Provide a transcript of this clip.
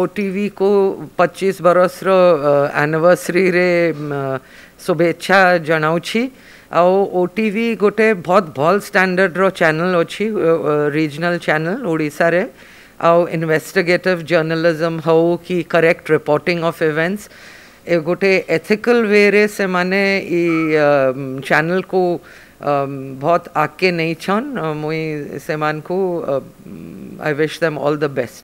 OTV को 25 बरस रो anniversary रे शुभेच्छा जनाउछी आउ ओटीवी गोटे बहुत भल स्टैंडर्ड रो चैनल अच्छी रीजनल चैनल ओडिशा रे आउ इन्वेस्टिगेटिव जर्नलिज्म हो कि करेक्ट रिपोर्टिंग ऑफ इवेंट्स ए गोटे एथिकल वे रे से माने इ चैनल को बहुत आके नहीं छन मुई से मान को I wish them all the best